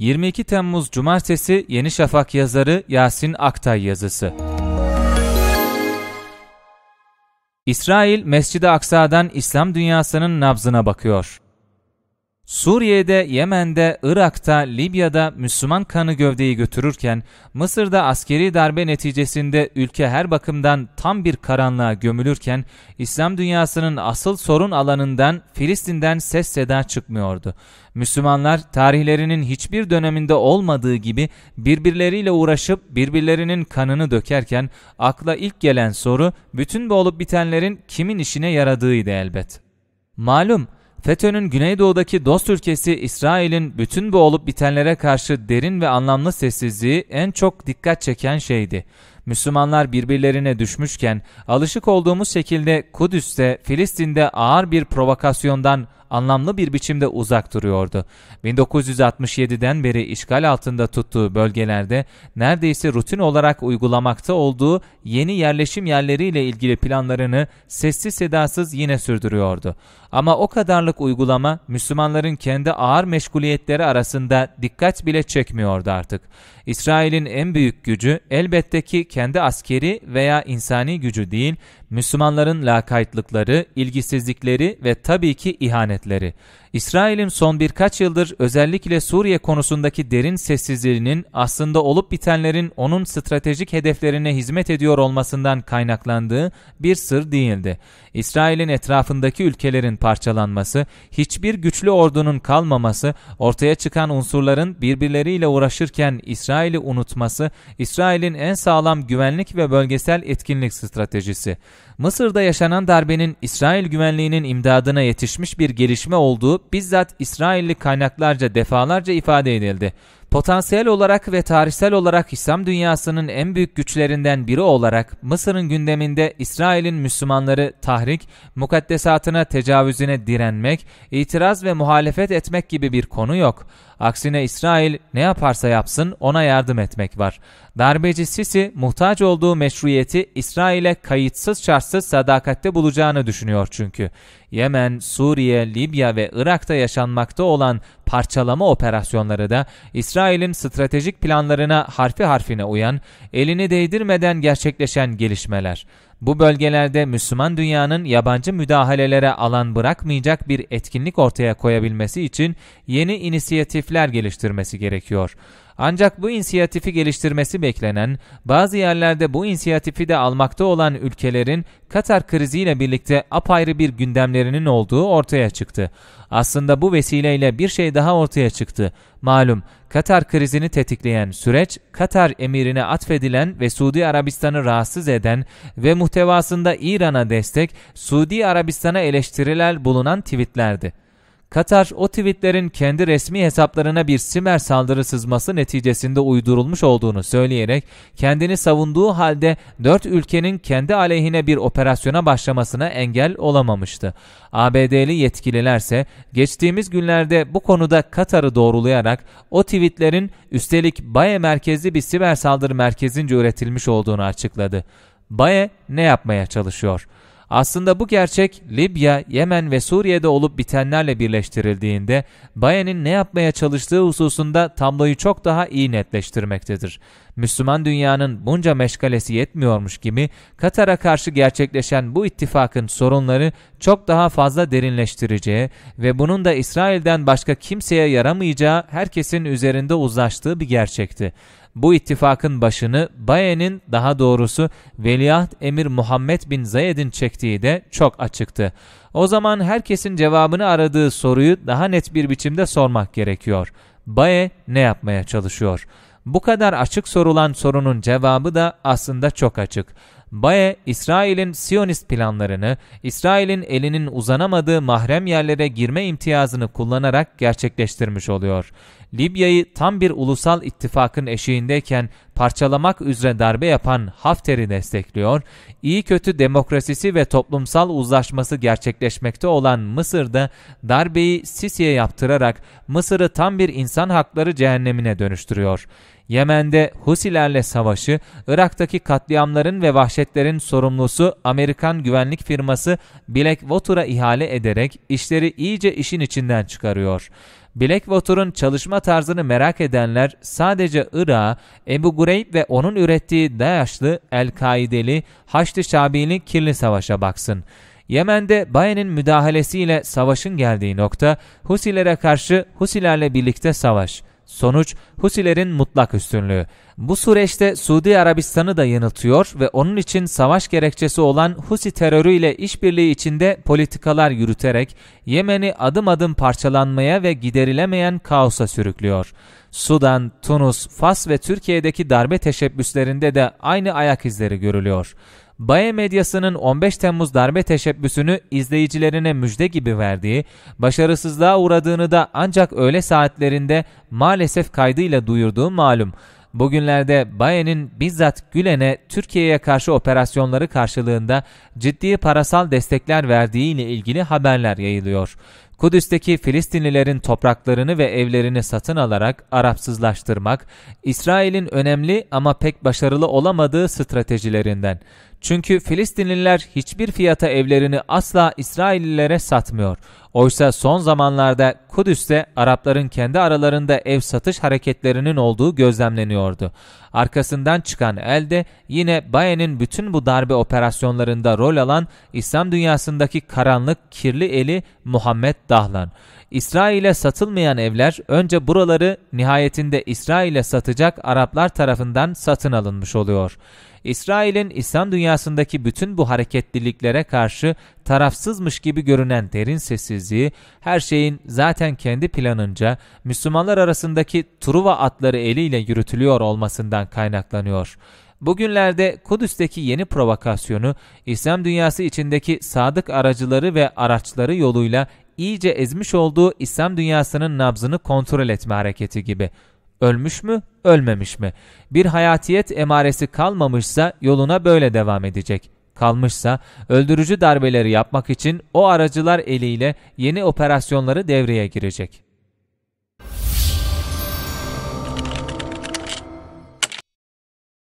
22 Temmuz Cumartesi Yeni Şafak yazarı Yasin Aktay yazısı. İsrail Mescid-i Aksa'dan İslam dünyasının nabzına bakıyor. Suriye'de, Yemen'de, Irak'ta, Libya'da Müslüman kanı gövdeyi götürürken Mısır'da askeri darbe neticesinde ülke her bakımdan tam bir karanlığa gömülürken İslam dünyasının asıl sorun alanından Filistin'den ses seda çıkmıyordu. Müslümanlar tarihlerinin hiçbir döneminde olmadığı gibi birbirleriyle uğraşıp birbirlerinin kanını dökerken akla ilk gelen soru bütün bu olup bitenlerin kimin işine yaradığıydı elbet. Malum FETÖ'nün Güneydoğu'daki dost ülkesi İsrail'in bütün bu olup bitenlere karşı derin ve anlamlı sessizliği en çok dikkat çeken şeydi. Müslümanlar birbirlerine düşmüşken alışık olduğumuz şekilde Kudüs'te, Filistin'de ağır bir provokasyondan anlamlı bir biçimde uzak duruyordu. 1967'den beri işgal altında tuttuğu bölgelerde neredeyse rutin olarak uygulamakta olduğu yeni yerleşim yerleriyle ilgili planlarını sessiz sedasız yine sürdürüyordu. Ama o kadarlık uygulama Müslümanların kendi ağır meşguliyetleri arasında dikkat bile çekmiyordu artık. İsrail'in en büyük gücü elbette ki kendi askeri veya insani gücü değil, Müslümanların lakaytlıkları, ilgisizlikleri ve tabii ki ihanet işaretleri. İsrail'in son birkaç yıldır özellikle Suriye konusundaki derin sessizliğinin aslında olup bitenlerin onun stratejik hedeflerine hizmet ediyor olmasından kaynaklandığı bir sır değildi. İsrail'in etrafındaki ülkelerin parçalanması, hiçbir güçlü ordunun kalmaması, ortaya çıkan unsurların birbirleriyle uğraşırken İsrail'i unutması, İsrail'in en sağlam güvenlik ve bölgesel etkinlik stratejisi. Mısır'da yaşanan darbenin İsrail güvenliğinin imdadına yetişmiş bir gelişme gelişme olduğu bizzat İsrailli kaynaklarca defalarca ifade edildi. Potansiyel olarak ve tarihsel olarak İslam dünyasının en büyük güçlerinden biri olarak Mısır'ın gündeminde İsrail'in Müslümanları tahrik, mukaddesatına tecavüzüne direnmek, itiraz ve muhalefet etmek gibi bir konu yok. Aksine İsrail ne yaparsa yapsın ona yardım etmek var. Darbeci Sisi muhtaç olduğu meşruiyeti İsrail'e kayıtsız şartsız sadakatte bulacağını düşünüyor çünkü. Yemen, Suriye, Libya ve Irak'ta yaşanmakta olan parçalama operasyonları da İsrail'in stratejik planlarına harfi harfine uyan, elini değdirmeden gerçekleşen gelişmeler. Bu bölgelerde Müslüman dünyanın yabancı müdahalelere alan bırakmayacak bir etkinlik ortaya koyabilmesi için yeni inisiyatifler geliştirmesi gerekiyor. Ancak bu inisiyatifi geliştirmesi beklenen, bazı yerlerde bu inisiyatifi de almakta olan ülkelerin Katar kriziyle birlikte apayrı bir gündemlerinin olduğu ortaya çıktı. Aslında bu vesileyle bir şey daha ortaya çıktı. Malum Katar krizini tetikleyen süreç, Katar emirine atfedilen ve Suudi Arabistan'ı rahatsız eden ve muhtevasında İran'a destek, Suudi Arabistan'a eleştiriler bulunan tweetlerdi. Katar o tweetlerin kendi resmi hesaplarına bir simer saldırı sızması neticesinde uydurulmuş olduğunu söyleyerek kendini savunduğu halde dört ülkenin kendi aleyhine bir operasyona başlamasına engel olamamıştı. ABD'li yetkililerse geçtiğimiz günlerde bu konuda Katar'ı doğrulayarak o tweetlerin üstelik Baye merkezli bir siber saldırı merkezince üretilmiş olduğunu açıkladı. Baye ne yapmaya çalışıyor? Aslında bu gerçek Libya, Yemen ve Suriye'de olup bitenlerle birleştirildiğinde Baye'nin ne yapmaya çalıştığı hususunda tabloyu çok daha iyi netleştirmektedir. Müslüman dünyanın bunca meşgalesi yetmiyormuş gibi Katar'a karşı gerçekleşen bu ittifakın sorunları çok daha fazla derinleştireceği ve bunun da İsrail'den başka kimseye yaramayacağı herkesin üzerinde uzlaştığı bir gerçekti bu ittifakın başını Baye'nin daha doğrusu Veliaht Emir Muhammed bin Zayed'in çektiği de çok açıktı. O zaman herkesin cevabını aradığı soruyu daha net bir biçimde sormak gerekiyor. Baye ne yapmaya çalışıyor? Bu kadar açık sorulan sorunun cevabı da aslında çok açık. Baye, İsrail'in Siyonist planlarını, İsrail'in elinin uzanamadığı mahrem yerlere girme imtiyazını kullanarak gerçekleştirmiş oluyor. Libya'yı tam bir ulusal ittifakın eşiğindeyken parçalamak üzere darbe yapan Hafter'i destekliyor, iyi kötü demokrasisi ve toplumsal uzlaşması gerçekleşmekte olan Mısır'da darbeyi Sisi'ye yaptırarak Mısır'ı tam bir insan hakları cehennemine dönüştürüyor. Yemen'de Husilerle savaşı, Irak'taki katliamların ve vahşetlerin sorumlusu Amerikan güvenlik firması Blackwater'a ihale ederek işleri iyice işin içinden çıkarıyor. Blackwater'ın çalışma tarzını merak edenler sadece Irak'a Ebu Gureyb ve onun ürettiği DAEŞ'lı, El-Kaideli, Haçlı Şabi'li kirli savaşa baksın. Yemen'de Baye'nin müdahalesiyle savaşın geldiği nokta Husilere karşı Husilerle birlikte savaş. Sonuç Husilerin mutlak üstünlüğü. Bu süreçte Suudi Arabistan'ı da yanıltıyor ve onun için savaş gerekçesi olan Husi terörü ile işbirliği içinde politikalar yürüterek Yemen'i adım adım parçalanmaya ve giderilemeyen kaosa sürüklüyor. Sudan, Tunus, Fas ve Türkiye'deki darbe teşebbüslerinde de aynı ayak izleri görülüyor. Baye medyasının 15 Temmuz darbe teşebbüsünü izleyicilerine müjde gibi verdiği, başarısızlığa uğradığını da ancak öğle saatlerinde maalesef kaydıyla duyurduğu malum. Bugünlerde Baye'nin bizzat Gülen'e Türkiye'ye karşı operasyonları karşılığında ciddi parasal destekler verdiği ile ilgili haberler yayılıyor. Kudüs'teki Filistinlilerin topraklarını ve evlerini satın alarak Arapsızlaştırmak, İsrail'in önemli ama pek başarılı olamadığı stratejilerinden. Çünkü Filistinliler hiçbir fiyata evlerini asla İsraillilere satmıyor. Oysa son zamanlarda Kudüs'te Arapların kendi aralarında ev satış hareketlerinin olduğu gözlemleniyordu. Arkasından çıkan elde yine Baye'nin bütün bu darbe operasyonlarında rol alan İslam dünyasındaki karanlık kirli eli Muhammed Dahlan. İsrail'e satılmayan evler önce buraları nihayetinde İsrail'e satacak Araplar tarafından satın alınmış oluyor. İsrail'in İslam dünyasındaki bütün bu hareketliliklere karşı tarafsızmış gibi görünen derin sessizliği, her şeyin zaten kendi planınca Müslümanlar arasındaki Truva atları eliyle yürütülüyor olmasından kaynaklanıyor. Bugünlerde Kudüs'teki yeni provokasyonu İslam dünyası içindeki sadık aracıları ve araçları yoluyla iyice ezmiş olduğu İslam dünyasının nabzını kontrol etme hareketi gibi. Ölmüş mü, ölmemiş mi? Bir hayatiyet emaresi kalmamışsa yoluna böyle devam edecek. Kalmışsa öldürücü darbeleri yapmak için o aracılar eliyle yeni operasyonları devreye girecek.